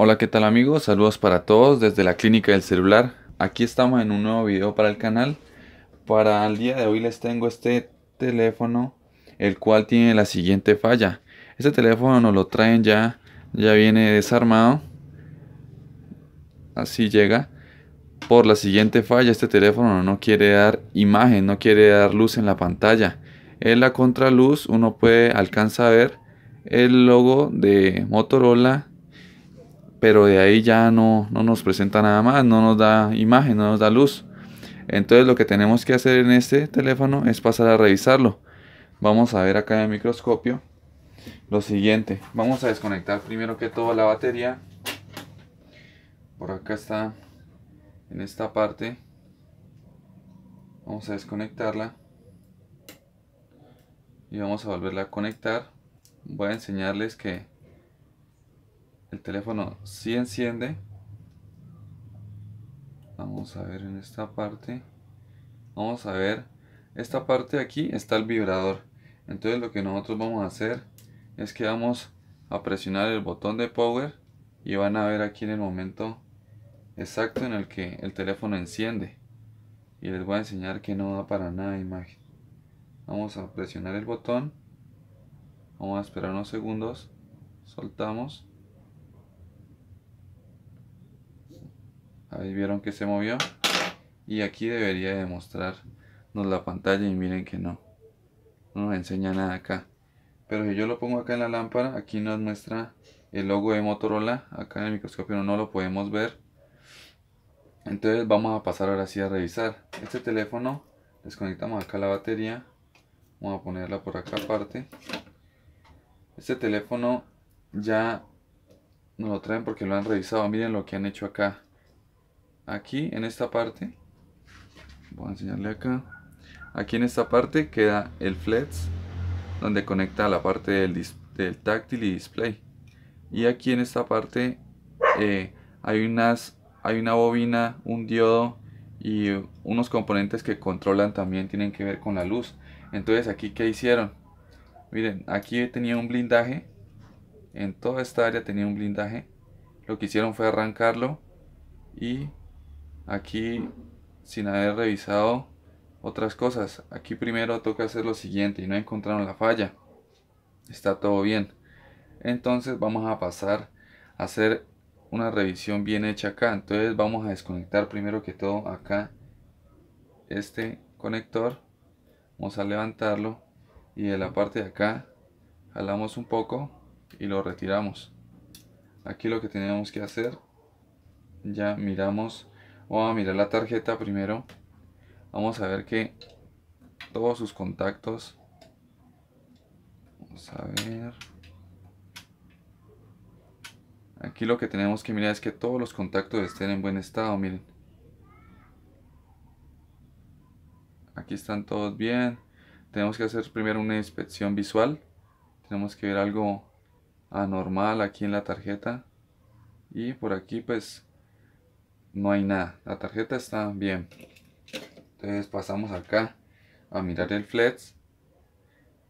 Hola, ¿qué tal amigos? Saludos para todos desde la clínica del celular. Aquí estamos en un nuevo video para el canal. Para el día de hoy les tengo este teléfono, el cual tiene la siguiente falla. Este teléfono nos lo traen ya, ya viene desarmado. Así llega. Por la siguiente falla, este teléfono no quiere dar imagen, no quiere dar luz en la pantalla. En la contraluz uno puede alcanzar a ver el logo de Motorola pero de ahí ya no, nos presenta nada más, no nos da imagen, no nos da luz. Entonces lo que tenemos que hacer en este teléfono es pasar a revisarlo. Vamos a ver acá en el microscopio lo siguiente. Vamos a desconectar primero que todo la batería. Por acá está, en esta parte. Vamos a desconectarla. Y vamos a volverla a conectar. Voy a enseñarles que el teléfono sí enciende vamos a ver en esta parte vamos a ver esta parte de aquí está el vibrador entonces lo que nosotros vamos a hacer es que vamos a presionar el botón de power y van a ver aquí en el momento exacto en el que el teléfono enciende y les voy a enseñar que no da para nada imagen vamos a presionar el botón vamos a esperar unos segundos soltamos ahí vieron que se movió y aquí debería demostrarnos la pantalla y miren que no no nos enseña nada acá pero si yo lo pongo acá en la lámpara aquí nos muestra el logo de Motorola acá en el microscopio no lo podemos ver entonces vamos a pasar ahora sí a revisar este teléfono desconectamos acá la batería vamos a ponerla por acá aparte este teléfono ya nos lo traen porque lo han revisado. Miren lo que han hecho acá. Aquí en esta parte. Voy a enseñarle acá. Aquí en esta parte queda el flex donde conecta la parte del, táctil y display. Y aquí en esta parte eh, hay, unas, hay una bobina, un diodo y unos componentes que controlan también tienen que ver con la luz. Entonces aquí qué hicieron. Miren, aquí tenía un blindaje en toda esta área tenía un blindaje. Lo que hicieron fue arrancarlo y aquí sin haber revisado otras cosas. Aquí primero toca hacer lo siguiente y no encontraron la falla. Está todo bien. Entonces vamos a pasar a hacer una revisión bien hecha acá. Entonces vamos a desconectar primero que todo acá este conector. Vamos a levantarlo y de la parte de acá jalamos un poco y lo retiramos aquí lo que tenemos que hacer ya miramos vamos a mirar la tarjeta primero vamos a ver que todos sus contactos vamos a ver aquí lo que tenemos que mirar es que todos los contactos estén en buen estado miren aquí están todos bien tenemos que hacer primero una inspección visual tenemos que ver algo anormal aquí en la tarjeta y por aquí pues no hay nada la tarjeta está bien entonces pasamos acá a mirar el flex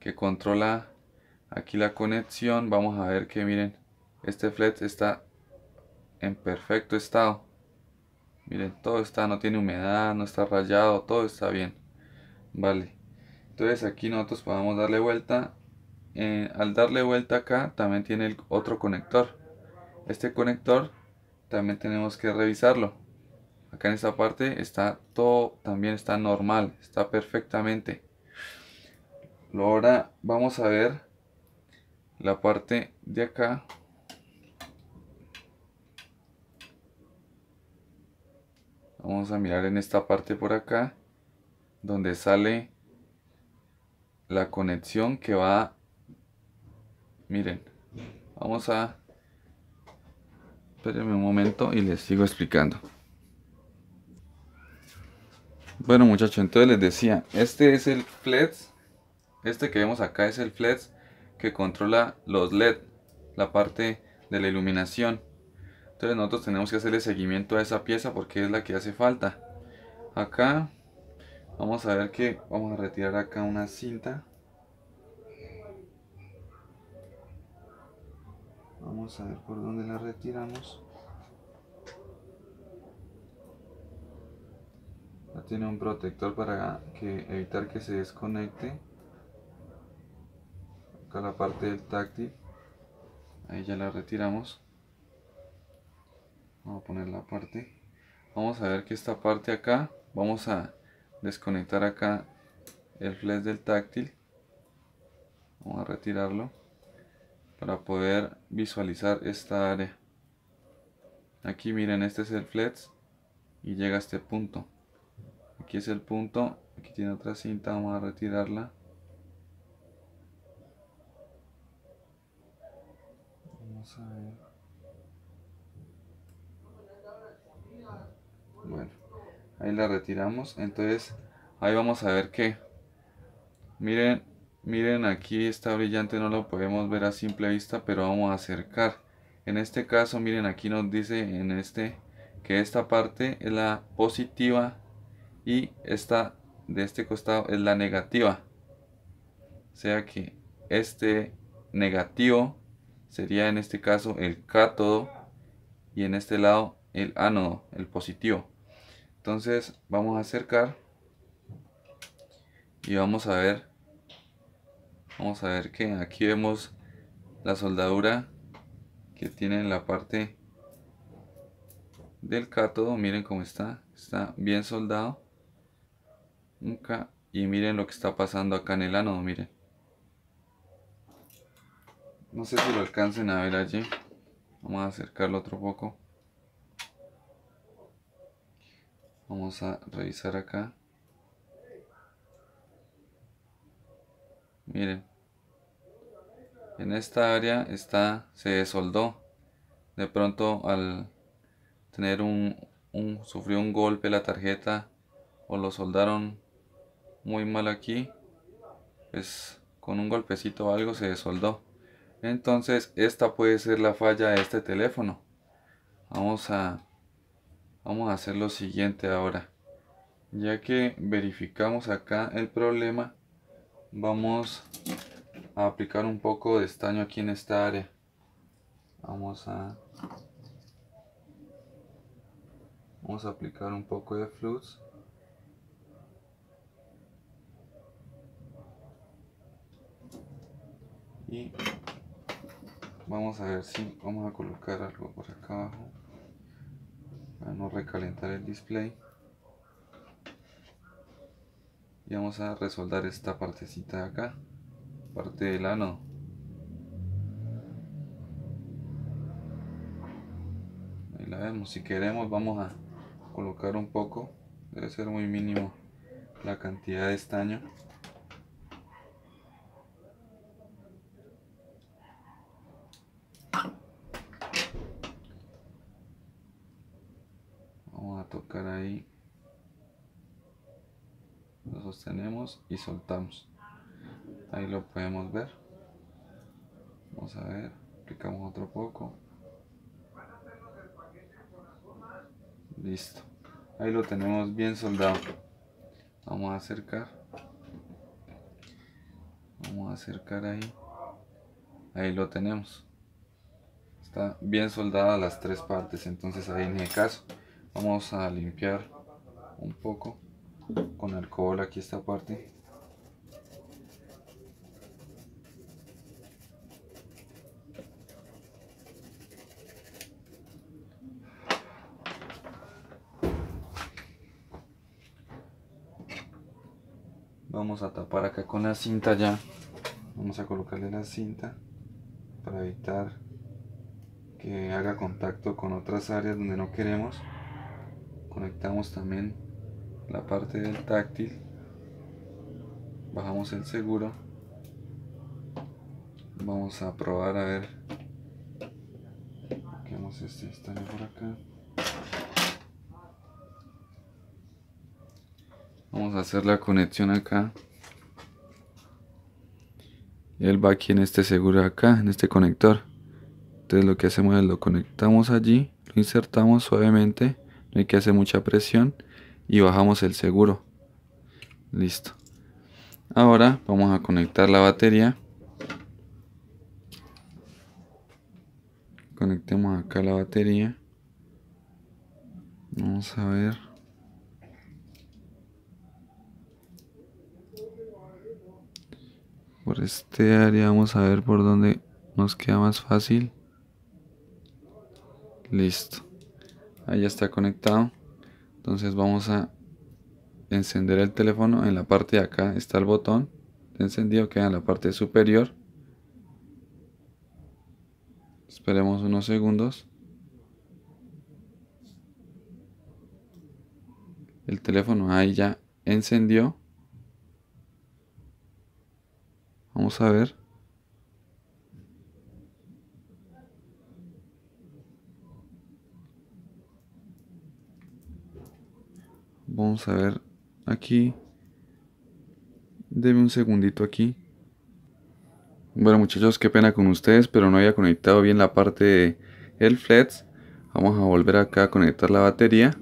que controla aquí la conexión vamos a ver que miren este flex está en perfecto estado miren todo está no tiene humedad no está rayado todo está bien vale entonces aquí nosotros podemos darle vuelta eh, al darle vuelta acá también tiene el otro conector este conector también tenemos que revisarlo acá en esta parte está todo también está normal está perfectamente ahora vamos a ver la parte de acá vamos a mirar en esta parte por acá donde sale la conexión que va miren vamos a espérenme un momento y les sigo explicando bueno muchachos entonces les decía este es el flex este que vemos acá es el flex que controla los led la parte de la iluminación entonces nosotros tenemos que hacerle seguimiento a esa pieza porque es la que hace falta acá vamos a ver que vamos a retirar acá una cinta vamos a ver por dónde la retiramos ya tiene un protector para que evitar que se desconecte acá la parte del táctil ahí ya la retiramos vamos a poner la parte vamos a ver que esta parte acá vamos a desconectar acá el flash del táctil vamos a retirarlo para poder visualizar esta área aquí miren este es el flex y llega a este punto aquí es el punto aquí tiene otra cinta vamos a retirarla vamos a ver bueno ahí la retiramos entonces ahí vamos a ver qué. miren Miren aquí está brillante, no lo podemos ver a simple vista, pero vamos a acercar. En este caso, miren aquí nos dice en este que esta parte es la positiva y esta de este costado es la negativa. O sea que este negativo sería en este caso el cátodo y en este lado el ánodo, el positivo. Entonces vamos a acercar y vamos a ver vamos a ver que aquí vemos la soldadura que tiene en la parte del cátodo miren cómo está está bien soldado nunca y miren lo que está pasando acá en el ánodo miren no sé si lo alcancen a ver allí vamos a acercarlo otro poco vamos a revisar acá miren en esta área está, se desoldó De pronto al tener un, sufrió un golpe la tarjeta o lo soldaron muy mal aquí, es pues, con un golpecito o algo se desoldó. Entonces esta puede ser la falla de este teléfono. Vamos a, vamos a hacer lo siguiente ahora. Ya que verificamos acá el problema, vamos a aplicar un poco de estaño aquí en esta área vamos a vamos a aplicar un poco de flux y vamos a ver si vamos a colocar algo por acá abajo para no recalentar el display y vamos a resoldar esta partecita de acá parte del ano. Ahí la vemos. Si queremos vamos a colocar un poco. Debe ser muy mínimo la cantidad de estaño. Vamos a tocar ahí. Lo sostenemos y soltamos ahí lo podemos ver vamos a ver aplicamos otro poco listo ahí lo tenemos bien soldado vamos a acercar vamos a acercar ahí ahí lo tenemos está bien soldada las tres partes entonces ahí en el caso vamos a limpiar un poco con alcohol aquí esta parte vamos a tapar acá con la cinta ya vamos a colocarle la cinta para evitar que haga contacto con otras áreas donde no queremos conectamos también la parte del táctil bajamos el seguro vamos a probar a ver por acá Vamos a hacer la conexión acá. él va aquí en este seguro acá, en este conector. Entonces lo que hacemos es lo conectamos allí, lo insertamos suavemente, no hay que hacer mucha presión y bajamos el seguro. Listo. Ahora vamos a conectar la batería. Conectemos acá la batería. Vamos a ver. este área vamos a ver por dónde nos queda más fácil listo ahí ya está conectado entonces vamos a encender el teléfono en la parte de acá está el botón de encendido queda en la parte superior esperemos unos segundos el teléfono ahí ya encendió a ver. Vamos a ver aquí. Deme un segundito aquí. Bueno muchachos, qué pena con ustedes, pero no había conectado bien la parte del flex. Vamos a volver acá a conectar la batería.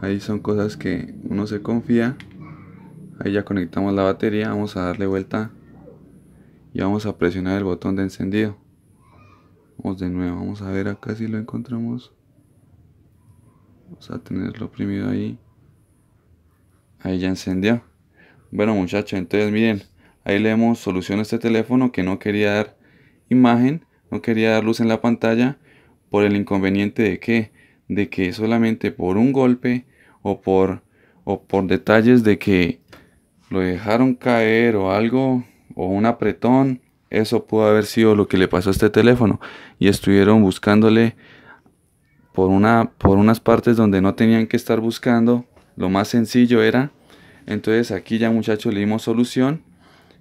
Ahí son cosas que uno se confía. Ahí ya conectamos la batería. Vamos a darle vuelta y vamos a presionar el botón de encendido vamos de nuevo vamos a ver acá si lo encontramos vamos a tenerlo oprimido ahí ahí ya encendió bueno muchachos entonces miren ahí le hemos solución a este teléfono que no quería dar imagen no quería dar luz en la pantalla por el inconveniente de que de que solamente por un golpe o por o por detalles de que lo dejaron caer o algo o un apretón, eso pudo haber sido lo que le pasó a este teléfono y estuvieron buscándole por, una, por unas partes donde no tenían que estar buscando, lo más sencillo era. Entonces aquí ya muchachos le dimos solución.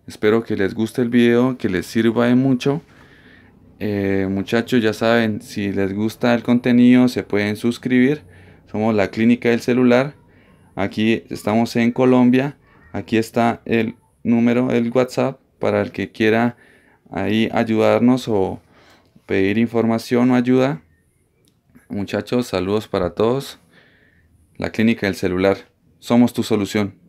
Espero que les guste el video, que les sirva de mucho. Eh, muchachos ya saben, si les gusta el contenido se pueden suscribir. Somos la clínica del celular. Aquí estamos en Colombia. Aquí está el número, el WhatsApp para el que quiera ahí ayudarnos o pedir información o ayuda. Muchachos, saludos para todos. La clínica del celular. Somos tu solución.